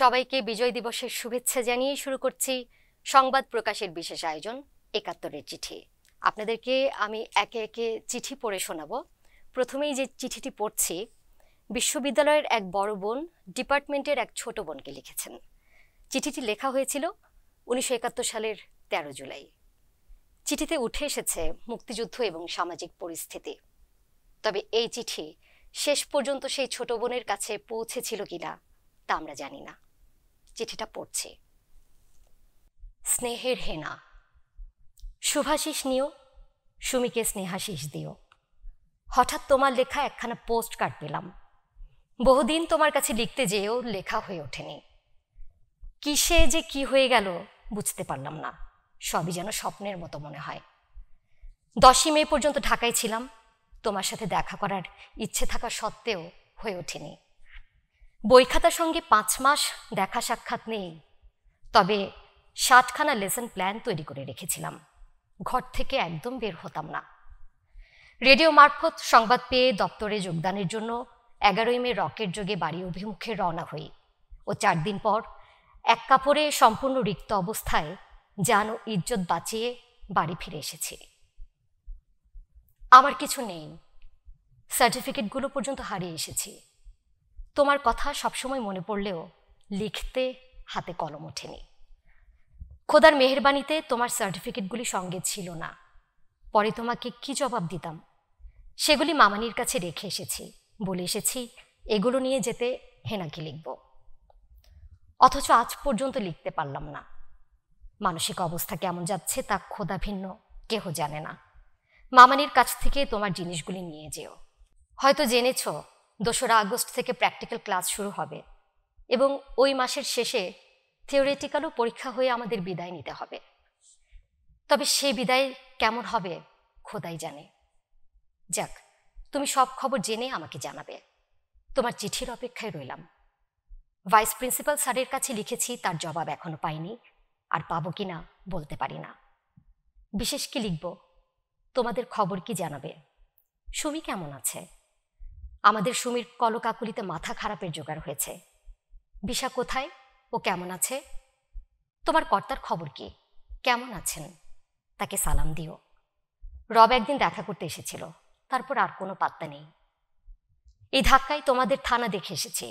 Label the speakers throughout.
Speaker 1: সবাইকে বিজয় দিবসের শুভেচ্ছা জানিয়ে শুরু করছি সংবাদ প্রকাশের বিশেষ আয়োজন একাত্তরের চিঠি আপনাদেরকে আমি একে একে চিঠি পড়ে শোনাব প্রথমেই যে চিঠিটি পড়ছি বিশ্ববিদ্যালয়ের এক বড় বোন ডিপার্টমেন্টের এক ছোট বোনকে লিখেছেন চিঠিটি লেখা হয়েছিল উনিশশো একাত্তর সালের ১৩ জুলাই চিঠিতে উঠে এসেছে মুক্তিযুদ্ধ এবং সামাজিক পরিস্থিতি তবে এই চিঠি শেষ পর্যন্ত সেই ছোট বোনের কাছে পৌঁছেছিল কিনা তা আমরা জানি না চিঠিটা পড়ছি স্নেহের হেনা শুভাশিস নিও সুমিকে স্নেহাশিস দিও হঠাৎ তোমার লেখা একখানা পোস্ট কার্ড পেলাম বহুদিন তোমার কাছে লিখতে যেয়েও লেখা হয়ে ওঠেনি কিসে যে কি হয়ে গেল বুঝতে পারলাম না সবই যেন স্বপ্নের মতো মনে হয় দশই মে পর্যন্ত ঢাকায় ছিলাম তোমার সাথে দেখা করার ইচ্ছে থাকা সত্ত্বেও হয়ে ওঠেনি বইখাতার সঙ্গে পাঁচ মাস দেখা সাক্ষাৎ নেই তবে ষাটখানা লেসন প্ল্যান তৈরি করে রেখেছিলাম ঘর থেকে একদম বের হতাম না রেডিও মারফত সংবাদ পেয়ে দপ্তরে যোগদানের জন্য এগারোই মে রকের যোগে বাড়ি অভিমুখে রওনা হই ও চার দিন পর এক কাপড়ে সম্পূর্ণ রিক্ত অবস্থায় যেন ও ইজ্জত বাঁচিয়ে বাড়ি ফিরে এসেছি আমার কিছু নেই সার্টিফিকেটগুলো পর্যন্ত হারিয়ে এসেছি তোমার কথা সবসময় মনে পড়লেও লিখতে হাতে কলম ওঠেনি খোদার মেহরবানিতে তোমার সার্টিফিকেটগুলি সঙ্গে ছিল না পরে তোমাকে কি জবাব দিতাম সেগুলি মামানির কাছে রেখে এসেছি বলে এসেছি এগুলো নিয়ে যেতে হেনাকে লিখব অথচ আজ পর্যন্ত লিখতে পারলাম না মানসিক অবস্থা কেমন যাচ্ছে তা খোদা ভিন্ন কেহ জানে না মামানির কাছ থেকে তোমার জিনিসগুলি নিয়ে যেও হয়তো জেনেছো দোসরা আগস্ট থেকে প্র্যাকটিক্যাল ক্লাস শুরু হবে এবং ওই মাসের শেষে থিওরিটিক্যালও পরীক্ষা হয়ে আমাদের বিদায় নিতে হবে তবে সেই বিদায় কেমন হবে খোদাই জানে যাক তুমি সব খবর জেনে আমাকে জানাবে তোমার চিঠির অপেক্ষায় রইলাম ভাইস প্রিন্সিপাল স্যারের কাছে লিখেছি তার জবাব এখনো পাইনি আর পাবো কি না বলতে পারি না বিশেষ কি লিখব তোমাদের খবর কি জানাবে সুমি কেমন আছে আমাদের সুমির কলকাকুলিতে মাথা খারাপের জোগাড় হয়েছে বিশা কোথায় ও কেমন আছে তোমার কর্তার খবর কি কেমন আছেন তাকে সালাম দিও রব একদিন দেখা করতে এসেছিল তারপর আর কোনো পাত্তা নেই এই ধাক্কায় তোমাদের থানা দেখে এসেছি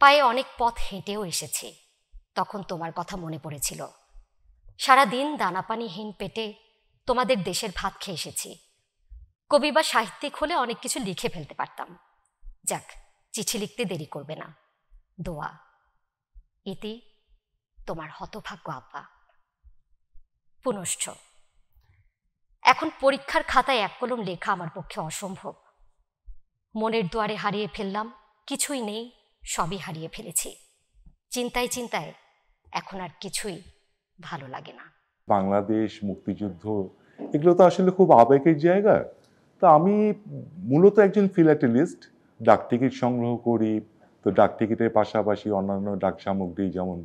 Speaker 1: পায়ে অনেক পথ হেঁটেও এসেছি তখন তোমার কথা মনে পড়েছিল সারা দিন হীন পেটে তোমাদের দেশের ভাত খেয়ে এসেছি কবি বা সাহিত্যিক হলে অনেক কিছু লিখে ফেলতে পারতাম যাক চিঠি লিখতে দেরি করবে না দোয়া ইতি তোমার হতভাগ্য আব্বা পুনশ্চ এখন পরীক্ষার খাতায় এক কলম লেখা আমার পক্ষে অসম্ভব মনের দুয়ারে হারিয়ে ফেললাম কিছুই নেই সবই হারিয়ে ফেলেছি চিন্তায় চিন্তায় এখন আর কিছুই ভালো লাগে না
Speaker 2: বাংলাদেশ মুক্তিযুদ্ধ এগুলো তো আসলে খুব আবেগের জায়গা তো আমি মূলত একজন ফিলাটেলিস্ট ডাকটিকিট সংগ্রহ করি তো ডাকটিকিটের পাশাপাশি অন্যান্য ডাক সামগ্রী যেমন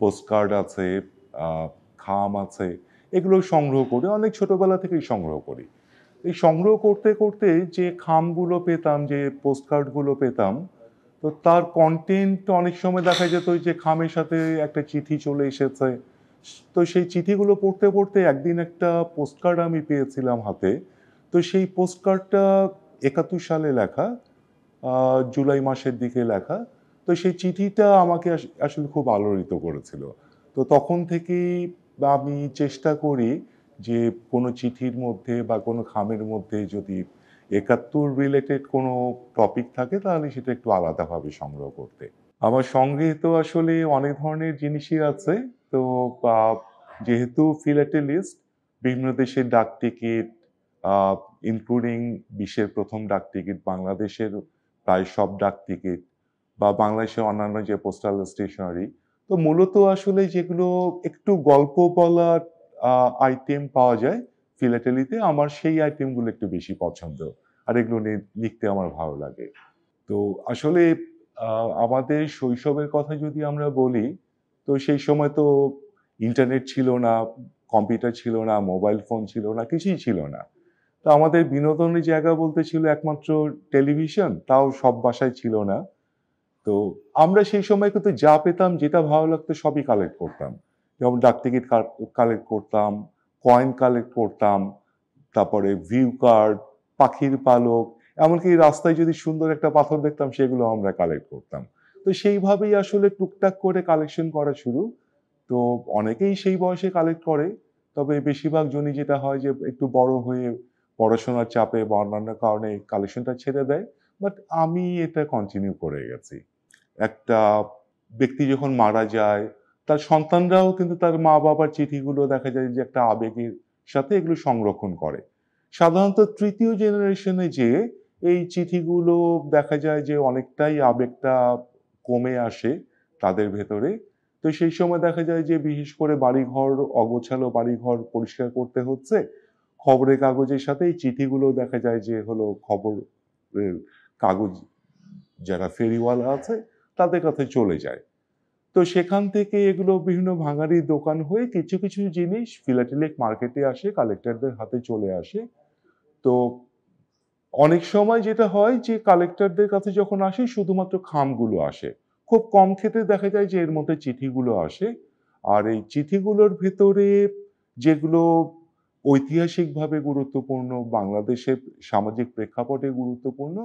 Speaker 2: পোস্টকার্ড আছে খাম আছে এগুলো সংগ্রহ করি অনেক ছোটোবেলা থেকেই সংগ্রহ করি এই সংগ্রহ করতে করতে যে খামগুলো পেতাম যে পোস্টকার্ডগুলো পেতাম তো তার কন্টেন্ট অনেক সময় দেখা যেত যে খামের সাথে একটা চিঠি চলে এসেছে তো সেই চিঠিগুলো পড়তে পড়তে একদিন একটা পোস্টকার্ড আমি পেয়েছিলাম হাতে তো সেই পোস্টকার্ডটা একাত্তর সালে লেখা জুলাই মাসের দিকে লেখা তো সেই চিঠিটা আমাকে আসলে খুব আলোড়িত করেছিল তো তখন থেকেই আমি চেষ্টা করি যে কোনো চিঠির মধ্যে বা কোনো খামের মধ্যে যদি একাত্তর রিলেটেড কোনো টপিক থাকে তাহলে সেটা একটু আলাদাভাবে সংগ্রহ করতে আমার সংগৃহীত আসলে অনেক ধরনের জিনিসই আছে তো যেহেতু ফিলাটেলিস্ট বিভিন্ন দেশের ডাক টিকিট ইনক্লুডিং বিশ্বের প্রথম ডাক টিকিট বাংলাদেশের প্রায় সব ডাক টিকিট বা বাংলাদেশের অন্যান্য যে পোস্টাল স্টেশনারি তো মূলত আসলে যেগুলো একটু গল্প বলার আইটেম পাওয়া যায় ফিলাটেলিতে আমার সেই আইটেমগুলো একটু বেশি পছন্দ আর এগুলো লিখতে আমার ভালো লাগে তো আসলে আমাদের শৈশবের কথা যদি আমরা বলি তো সেই সময় তো ইন্টারনেট ছিল না কম্পিউটার ছিল না মোবাইল ফোন ছিল না কিছুই ছিল না তো আমাদের বিনোদনের জায়গা বলতে ছিল একমাত্র টেলিভিশন তাও সব বাসায় ছিল না তো আমরা সেই সময় কিন্তু যা পেতাম যেটা ভালো লাগতো সবই কালেক্ট করতাম যেমন ডাক টিকিট কালেক্ট করতাম কয়েন কালেক্ট করতাম তারপরে ভিউ কার্ড পাখির পালক এমনকি রাস্তায় যদি সুন্দর একটা পাথর দেখতাম সেগুলো আমরা কালেক্ট করতাম তো সেইভাবেই আসলে টুকটাক করে কালেকশন করা শুরু তো অনেকেই সেই বয়সে কালেক্ট করে তবে বেশিরভাগ জনই যেটা হয় যে একটু বড় হয়ে পড়াশোনার চাপে বা অন্যান্য কারণে কালেকশনটা ছেড়ে দেয় বাট আমি এটা কন্টিনিউ করে গেছি একটা ব্যক্তি যখন মারা যায় তার সন্তানরাও কিন্তু তার মা বাবার চিঠিগুলো দেখা যায় যে একটা আবেগের সাথে এগুলো সংরক্ষণ করে সাধারণত তৃতীয় জেনারেশনে যে এই চিঠিগুলো দেখা যায় যে অনেকটাই আবেগটা কমে আসে তাদের ভেতরে তো সেই সময় দেখা যায় যে বিশেষ করে বাড়িঘর অগোছালো বাড়িঘর পরিষ্কার করতে হচ্ছে খবরের কাগজের সাথে এই চিঠিগুলো দেখা যায় যে হলো খবরের কাগজ যারা ফেরিওয়ালা আছে তাদের কাছে চলে যায় তো সেখান থেকে এগুলো বিভিন্ন ভাঙারি দোকান হয়ে কিছু কিছু জিনিস ফিলাটেলিক মার্কেটে আসে কালেক্টরদের হাতে চলে আসে তো অনেক সময় যেটা হয় যে কালেক্টরদের কাছে যখন আসে শুধুমাত্র খামগুলো আসে খুব কম ক্ষেত্রে দেখা যায় যে এর মধ্যে চিঠিগুলো আসে আর এই চিঠিগুলোর ভেতরে যেগুলো ঐতিহাসিকভাবে গুরুত্বপূর্ণ বাংলাদেশের সামাজিক প্রেক্ষাপটে গুরুত্বপূর্ণ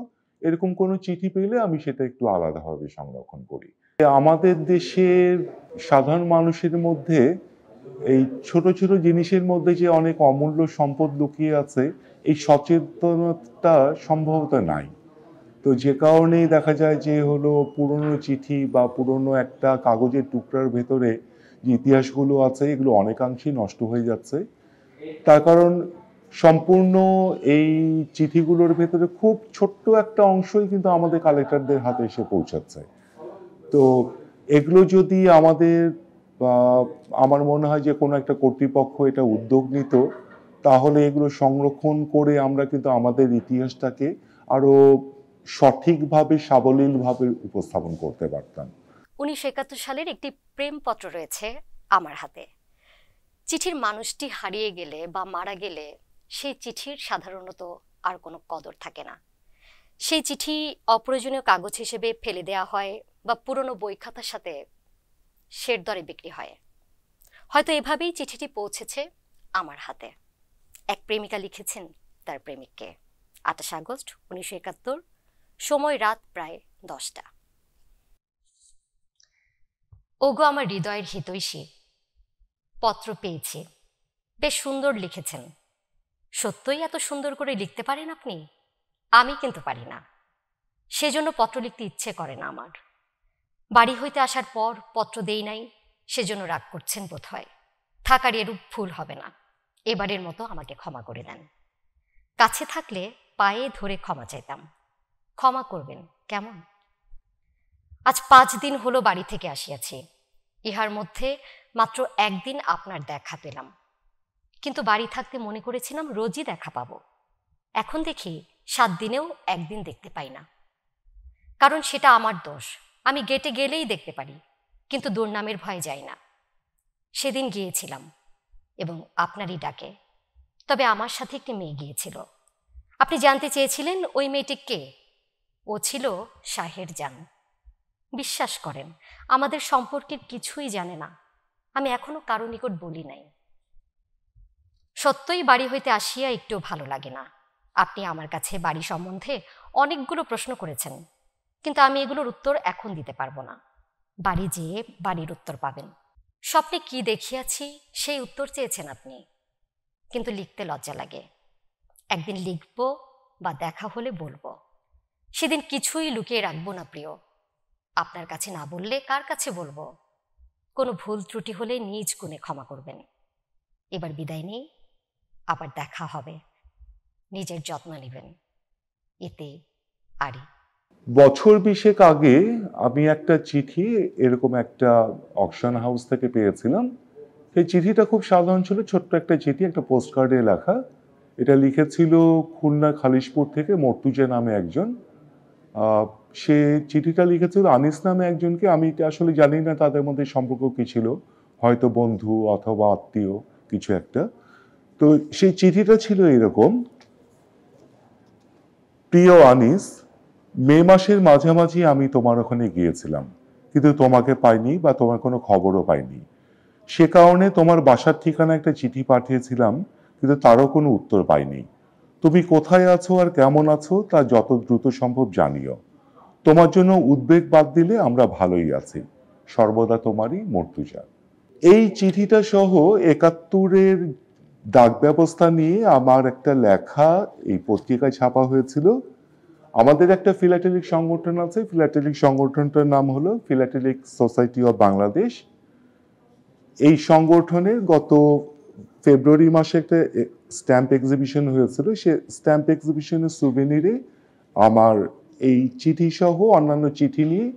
Speaker 2: এরকম কোনো চিঠি পেলে আমি সেটা একটু আলাদাভাবে সংরক্ষণ করি আমাদের দেশের সাধারণ মানুষের মধ্যে এই ছোট ছোট জিনিসের মধ্যে যে অনেক অমূল্য সম্পদ লুকিয়ে আছে এই সচেতনতা সম্ভবত নাই তো যে কারণেই দেখা যায় যে হলো পুরনো চিঠি বা পুরনো একটা কাগজের টুকরার ভেতরে যে ইতিহাসগুলো আছে এগুলো অনেকাংশেই নষ্ট হয়ে যাচ্ছে তার কারণ সম্পূর্ণ এই চিঠিগুলোর ভেতরে খুব ছোট্ট একটা অংশই কিন্তু আমাদের কালেক্টরদের হাতে এসে পৌঁছাচ্ছে তো এগুলো যদি আমাদের আমার মনে হয় যে কোনো একটা কর্তৃপক্ষ এটা উদ্যোগ নিত তাহলে এগুলো সংরক্ষণ করে আমরা কিন্তু আমাদের ইতিহাসটাকে আরো সঠিকভাবে সাবলীলভাবে উপস্থাপন
Speaker 1: করতে পারতাম উনিশশো সালের একটি প্রেমপত্র রয়েছে আমার হাতে চিঠির মানুষটি হারিয়ে গেলে বা মারা গেলে সেই চিঠির সাধারণত আর কোনো কদর থাকে না সেই চিঠি অপ্রয়োজনীয় কাগজ হিসেবে ফেলে দেয়া হয় বা পুরনো বই খাতার সাথে শের দরে বিক্রি হয় হয়তো এভাবেই চিঠিটি পৌঁছেছে আমার হাতে এক প্রেমিকা লিখেছেন তার প্রেমিককে আঠাশ আগস্ট উনিশশো একাত্তর সময় রাত প্রায় দশটা ওগো আমার হৃদয়ের হিতৈষী পত্র পেয়েছি বেশ সুন্দর লিখেছেন সত্যই এত সুন্দর করে লিখতে পারেন আপনি আমি কিন্তু পারি না সেজন্য পত্র লিখতে ইচ্ছে করে না আমার বাড়ি হইতে আসার পর পত্র দেই নাই সেজন্য রাগ করছেন বোধ হয় থাকার এরূপ ভুল হবে না এবারের মতো আমাকে ক্ষমা করে দেন কাছে থাকলে পায়ে ধরে ক্ষমা চাইতাম ক্ষমা করবেন কেমন আজ পাঁচ দিন হলো বাড়ি থেকে আসিয়াছি ইহার মধ্যে মাত্র একদিন আপনার দেখা পেলাম কিন্তু বাড়ি থাকতে মনে করেছিলাম রোজই দেখা পাবো এখন দেখি সাত দিনেও একদিন দেখতে পাই না কারণ সেটা আমার দোষ আমি গেটে গেলেই দেখতে পারি কিন্তু দুর্নামের ভয়ে যাই না সেদিন গিয়েছিলাম এবং আপনারই ডাকে তবে আমার সাথে একটি মেয়ে গিয়েছিল আপনি জানতে চেয়েছিলেন ওই মেয়েটি কে ও ছিল শাহের জান বিশ্বাস করেন আমাদের সম্পর্কের কিছুই জানে না আমি এখনো কারো নিকট বলি নাই সত্যই বাড়ি হইতে আসিয়া একটু ভালো লাগে না আপনি আমার কাছে বাড়ি সম্বন্ধে অনেকগুলো প্রশ্ন করেছেন কিন্তু আমি এগুলোর উত্তর এখন দিতে পারবো না বাড়ি যেয়ে বাড়ির উত্তর পাবেন স্বপ্নে কি দেখিয়াছি সেই উত্তর চেয়েছেন আপনি কিন্তু লিখতে লজ্জা লাগে একদিন লিখব বা দেখা হলে বলবো সেদিন কিছুই লুকিয়ে রাখবো না প্রিয় আপনার কাছে না বললে কার কাছে বলবো কোনো ভুল ত্রুটি হলে নিজ গুণে ক্ষমা করবেন এবার বিদায় নেই আবার দেখা হবে নিজের যত্ন নেবেন এতে
Speaker 2: আরি বছর বিশেক আগে আমি একটা চিঠি এরকম একটা অকশন হাউস থেকে পেয়েছিলাম সেই চিঠিটা খুব সাধারণ ছিল ছোট্ট একটা চিঠি একটা কার্ডে লেখা এটা লিখেছিল খুলনা খালিশপুর থেকে মর্তুজা নামে একজন সে চিঠিটা লিখেছিল আনিস নামে একজনকে আমি এটা আসলে জানি না তাদের মধ্যে সম্পর্ক কী ছিল হয়তো বন্ধু অথবা আত্মীয় কিছু একটা তো সেই চিঠিটা ছিল এরকম প্রিয় আনিস মে মাসের মাঝামাঝি আমি তোমার ওখানে গিয়েছিলাম কিন্তু তোমাকে পাইনি বা তোমার কোনো খবরও পাইনি সে কারণে তোমার বাসার ঠিকানা একটা চিঠি পাঠিয়েছিলাম কিন্তু তারও কোনো উত্তর পাইনি তুমি কোথায় আছো আর কেমন আছো তা যত দ্রুত সম্ভব জানিও তোমার জন্য উদ্বেগ বাদ দিলে আমরা ভালোই আছি সর্বদা তোমারই মর্তুজা এই চিঠিটা সহ একাত্তরের ডাক ব্যবস্থা নিয়ে আমার একটা লেখা এই পত্রিকায় ছাপা হয়েছিল আমাদের একটা ফিলাটেলিক সংগঠন আছে ফিলাটেলিক সংগঠনটার নাম হলো ফিলাটেলিক সোসাইটি অফ বাংলাদেশ এই সংগঠনের গত ফেব্রুয়ারি মাসে একটা স্ট্যাম্প এক্সিবিশন হয়েছিল সে স্ট্যাম্প এক্সিবিশনের সুভেনিরে আমার এই চিঠি সহ অন্যান্য চিঠি নিয়ে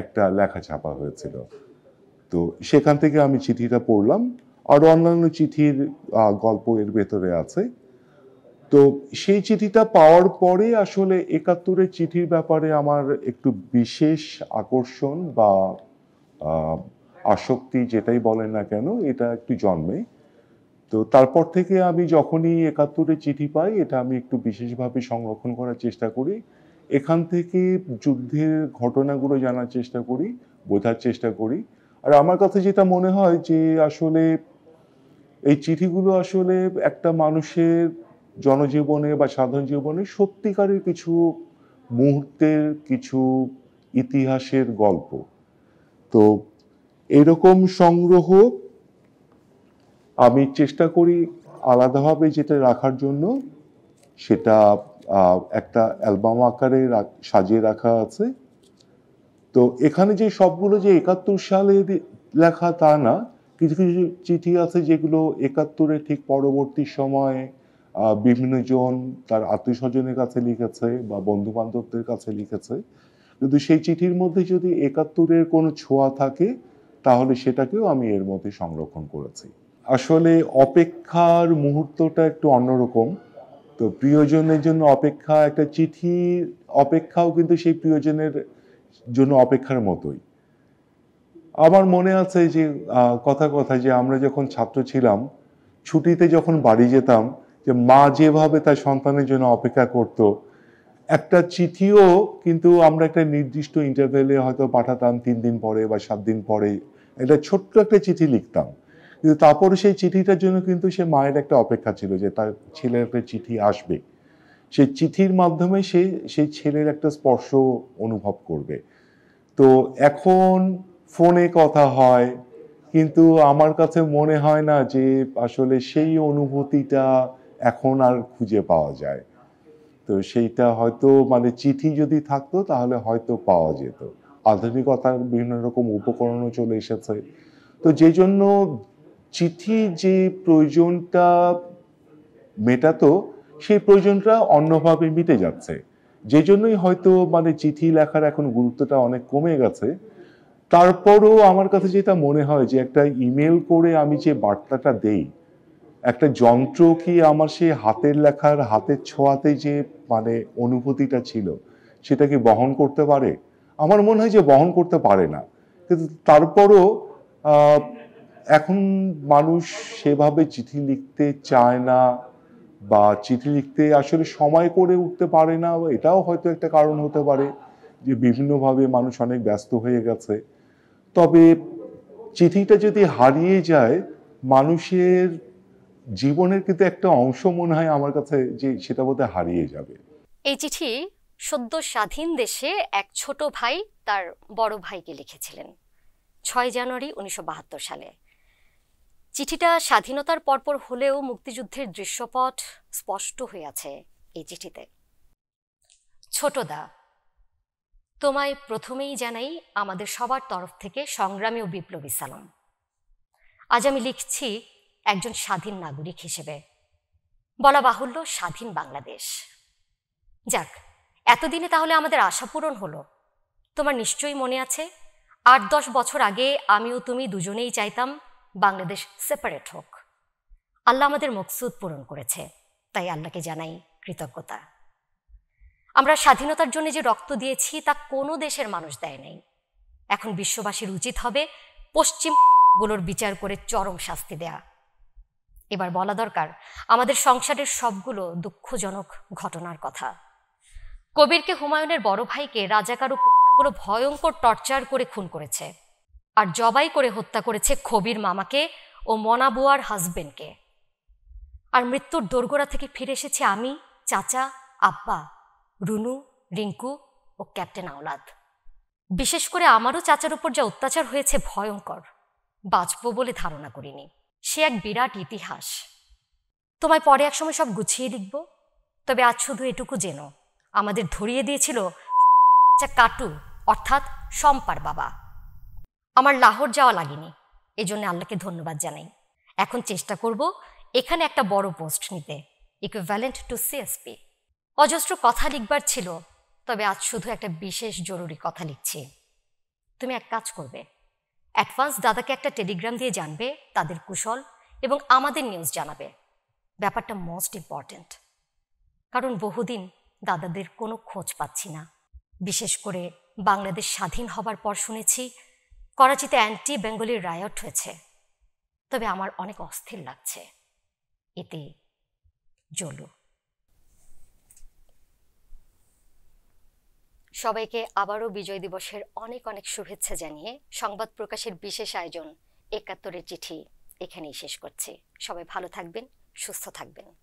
Speaker 2: একটা লেখা ছাপা হয়েছিল তো সেখান থেকে আমি চিঠিটা পড়লাম আর অন্যান্য চিঠির গল্প এর ভেতরে আছে তো সেই চিঠিটা পাওয়ার পরে আসলে একাত্তরের চিঠির ব্যাপারে আমার একটু বিশেষ আকর্ষণ বা আসক্তি যেটাই বলেন না কেন এটা একটু জন্মে তো তারপর থেকে আমি যখনই একাত্তরে চিঠি পাই এটা আমি একটু বিশেষভাবে সংরক্ষণ করার চেষ্টা করি এখান থেকে যুদ্ধের ঘটনাগুলো জানার চেষ্টা করি বোঝার চেষ্টা করি আর আমার কাছে যেটা মনে হয় যে আসলে এই চিঠিগুলো আসলে একটা মানুষের জনজীবনে বা সাধারণ জীবনে সত্যিকারের কিছু মুহূর্তের কিছু ইতিহাসের গল্প তো এরকম সংগ্রহ আমি চেষ্টা করি আলাদাভাবে যেটা রাখার জন্য সেটা একটা অ্যালবাম আকারে সাজিয়ে রাখা আছে তো এখানে যে সবগুলো যে একাত্তর সালে লেখা তা না কিছু কিছু চিঠি আছে যেগুলো একাত্তরে ঠিক পরবর্তী সময়ে বিভিন্ন জন তার আত্মীয়স্বজনের কাছে লিখেছে বা বন্ধু বান্ধবদের কাছে লিখেছে কিন্তু সেই চিঠির মধ্যে যদি একাত্তরের কোনো ছোঁয়া থাকে তাহলে সেটাকেও আমি এর মধ্যে সংরক্ষণ করেছি আসলে অপেক্ষার মুহূর্তটা একটু অন্যরকম তো প্রিয়জনের জন্য অপেক্ষা একটা চিঠির অপেক্ষাও কিন্তু সেই প্রিয়জনের জন্য অপেক্ষার মতোই আমার মনে আছে যে কথা কথা যে আমরা যখন ছাত্র ছিলাম ছুটিতে যখন বাড়ি যেতাম যে মা যেভাবে তার সন্তানের জন্য অপেক্ষা করত একটা চিঠিও কিন্তু আমরা একটা নির্দিষ্ট ইন্টারভেলে হয়তো পাঠাতাম তিন দিন পরে বা সাত দিন পরে একটা ছোট্ট একটা চিঠি লিখতাম কিন্তু তারপরে সেই চিঠিটার জন্য কিন্তু সে মায়ের একটা অপেক্ষা ছিল যে তার ছেলের একটা চিঠি আসবে সেই চিঠির মাধ্যমে সে সেই ছেলের একটা স্পর্শ অনুভব করবে তো এখন ফোনে কথা হয় কিন্তু আমার কাছে মনে হয় না যে আসলে সেই অনুভূতিটা এখন আর খুঁজে পাওয়া যায় তো সেইটা হয়তো মানে চিঠি যদি থাকতো তাহলে হয়তো পাওয়া যেত আধুনিকতার বিভিন্ন রকম উপকরণও চলে এসেছে তো যে জন্য চিঠি যে প্রয়োজনটা মেটাতো সেই প্রয়োজনটা অন্যভাবে মিটে যাচ্ছে যে জন্যই হয়তো মানে চিঠি লেখার এখন গুরুত্বটা অনেক কমে গেছে তারপরও আমার কাছে যেটা মনে হয় যে একটা ইমেল করে আমি যে বার্তাটা দেই একটা যন্ত্র কি আমার সেই হাতের লেখার হাতের ছোঁয়াতে যে মানে অনুভূতিটা ছিল সেটা কি বহন করতে পারে আমার মনে হয় যে বহন করতে পারে না কিন্তু তারপরও এখন মানুষ সেভাবে চিঠি লিখতে চায় না বা চিঠি লিখতে আসলে সময় করে উঠতে পারে না এটাও হয়তো একটা কারণ হতে পারে যে বিভিন্নভাবে মানুষ অনেক ব্যস্ত হয়ে গেছে তবে চিঠিটা যদি হারিয়ে যায় মানুষের জীবনের কিন্তু একটা অংশ মনে হয় আমার কাছে যে সেটা বোধহয় হারিয়ে যাবে
Speaker 1: এই চিঠি সদ্য স্বাধীন দেশে এক ছোট ভাই তার বড় ভাইকে লিখেছিলেন ছয় জানুয়ারি উনিশশো সালে চিঠিটা স্বাধীনতার পরপর হলেও মুক্তিযুদ্ধের দৃশ্যপট স্পষ্ট হয়ে আছে এই চিঠিতে ছোটদা তোমায় প্রথমেই জানাই আমাদের সবার তরফ থেকে সংগ্রামী ও বিপ্লবী সালাম আজ আমি লিখছি একজন স্বাধীন নাগরিক হিসেবে বলা বাহুল্য স্বাধীন বাংলাদেশ যাক এতদিনে তাহলে আমাদের আশা পূরণ হলো তোমার নিশ্চয়ই মনে আছে আট দশ বছর আগে আমিও তুমি দুজনেই চাইতাম বাংলাদেশ সেপারেট হোক আল্লাহ আমাদের মকসুদ পূরণ করেছে তাই আল্লাহকে জানাই কৃতজ্ঞতা আমরা স্বাধীনতার জন্য যে রক্ত দিয়েছি তা কোনো দেশের মানুষ দেয় নাই এখন বিশ্ববাসীর উচিত হবে পশ্চিমগুলোর বিচার করে চরম শাস্তি দেয়া এবার বলা দরকার আমাদের সংসারের সবগুলো দুঃখজনক ঘটনার কথা কবিরকে হুমায়ুনের বড় ভাইকে রাজাকার ও ভয়ঙ্কর টর্চার করে খুন করেছে আর জবাই করে হত্যা করেছে খবির মামাকে ও মনাবুয়ার হাজবেন্ডকে আর মৃত্যুর দোরগোড়া থেকে ফিরে এসেছে আমি চাচা আব্বা রুনু রিঙ্কু ও ক্যাপ্টেন আওলাদ বিশেষ করে আমারও চাচার উপর যা অত্যাচার হয়েছে ভয়ঙ্কর বাঁচব বলে ধারণা করিনি সে এক বিরাট ইতিহাস তোমায় পরে এক সময় সব গুছিয়ে লিখব তবে আজ শুধু এটুকু যেন আমাদের ধরিয়ে দিয়েছিল বাচ্চা কাটু অর্থাৎ সম্পার বাবা আমার লাহোর যাওয়া লাগেনি এজন্য আল্লাহকে ধন্যবাদ জানাই এখন চেষ্টা করব এখানে একটা বড় পোস্ট নিতে ইকুইভ্যালেন্ট টু সিএসপি অজস্র কথা লিখবার ছিল তবে আজ শুধু একটা বিশেষ জরুরি কথা লিখছি তুমি এক কাজ করবে অ্যাডভান্স দাদাকে একটা টেলিগ্রাম দিয়ে জানবে তাদের কুশল এবং আমাদের নিউজ জানাবে ব্যাপারটা মোস্ট ইম্পর্টেন্ট কারণ বহুদিন দাদাদের কোনো খোঁজ পাচ্ছি না বিশেষ করে বাংলাদেশ স্বাধীন হবার পর শুনেছি করাচিতে অ্যান্টি বেঙ্গলি রায়ট হয়েছে তবে আমার অনেক অস্থির লাগছে এতে জলু সবাইকে আবারও বিজয় দিবসের অনেক অনেক শুভেচ্ছা জানিয়ে সংবাদ প্রকাশের বিশেষ আয়োজন একাত্তরের চিঠি এখানেই শেষ করছে সবাই ভালো থাকবেন সুস্থ থাকবেন